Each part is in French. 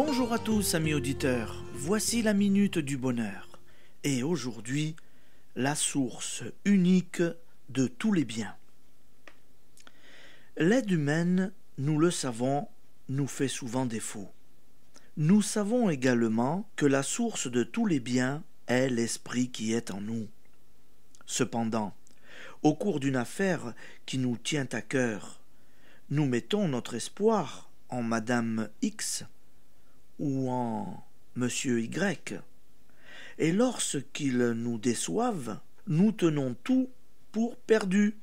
Bonjour à tous amis auditeurs, voici la minute du bonheur. Et aujourd'hui, la source unique de tous les biens. L'aide humaine, nous le savons, nous fait souvent défaut. Nous savons également que la source de tous les biens est l'esprit qui est en nous. Cependant, au cours d'une affaire qui nous tient à cœur, nous mettons notre espoir en Madame X ou en Monsieur Y. Et lorsqu'ils nous déçoivent, nous tenons tout pour perdu.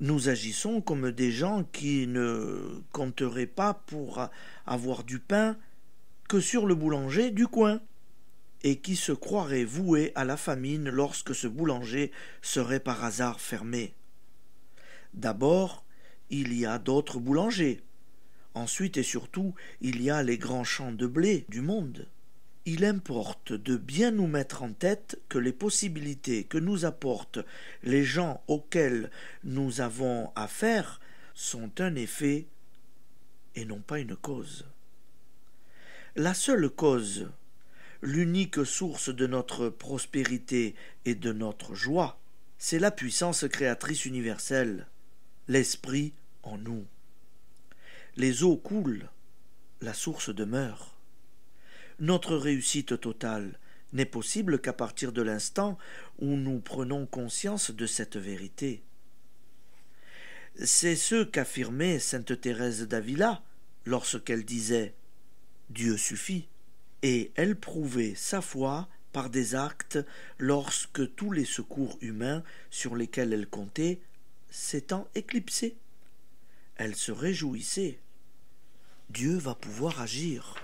Nous agissons comme des gens qui ne compteraient pas pour avoir du pain que sur le boulanger du coin, et qui se croiraient voués à la famine lorsque ce boulanger serait par hasard fermé. D'abord, il y a d'autres boulangers, Ensuite et surtout, il y a les grands champs de blé du monde. Il importe de bien nous mettre en tête que les possibilités que nous apportent les gens auxquels nous avons affaire sont un effet et non pas une cause. La seule cause, l'unique source de notre prospérité et de notre joie, c'est la puissance créatrice universelle, l'esprit en nous les eaux coulent, la source demeure. Notre réussite totale n'est possible qu'à partir de l'instant où nous prenons conscience de cette vérité. C'est ce qu'affirmait sainte Thérèse d'Avila lorsqu'elle disait Dieu suffit, et elle prouvait sa foi par des actes lorsque tous les secours humains sur lesquels elle comptait s'étant éclipsés. Elle se réjouissait Dieu va pouvoir agir.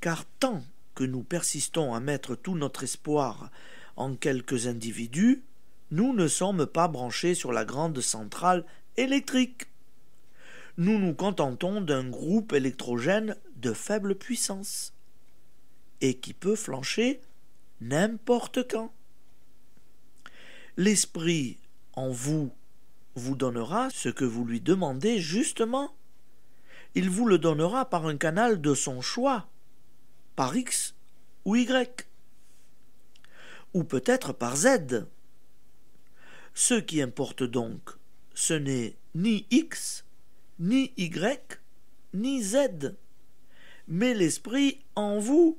Car tant que nous persistons à mettre tout notre espoir en quelques individus, nous ne sommes pas branchés sur la grande centrale électrique. Nous nous contentons d'un groupe électrogène de faible puissance et qui peut flancher n'importe quand. L'esprit en vous vous donnera ce que vous lui demandez justement il vous le donnera par un canal de son choix, par X ou Y, ou peut-être par Z. Ce qui importe donc, ce n'est ni X, ni Y, ni Z, mais l'esprit en vous.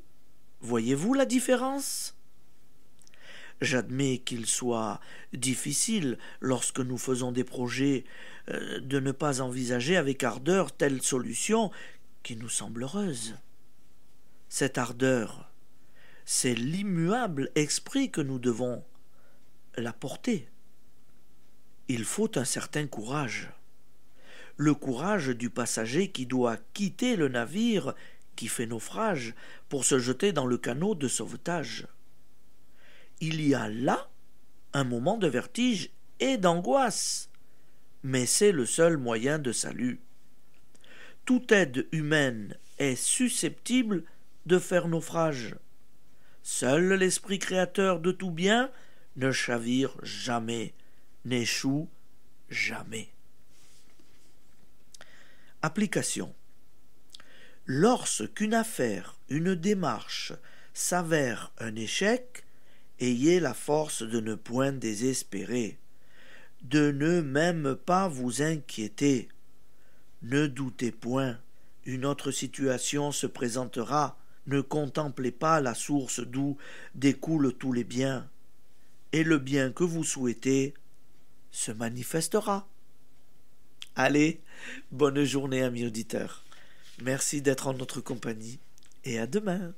Voyez-vous la différence J'admets qu'il soit difficile, lorsque nous faisons des projets, euh, de ne pas envisager avec ardeur telle solution qui nous semble heureuse. Cette ardeur, c'est l'immuable esprit que nous devons la porter. Il faut un certain courage. Le courage du passager qui doit quitter le navire qui fait naufrage pour se jeter dans le canot de sauvetage il y a là un moment de vertige et d'angoisse. Mais c'est le seul moyen de salut. Toute aide humaine est susceptible de faire naufrage. Seul l'esprit créateur de tout bien ne chavire jamais, n'échoue jamais. Application. Lorsqu'une affaire, une démarche s'avère un échec, ayez la force de ne point désespérer, de ne même pas vous inquiéter. Ne doutez point, une autre situation se présentera, ne contemplez pas la source d'où découlent tous les biens, et le bien que vous souhaitez se manifestera. Allez, bonne journée ami auditeurs. Merci d'être en notre compagnie et à demain.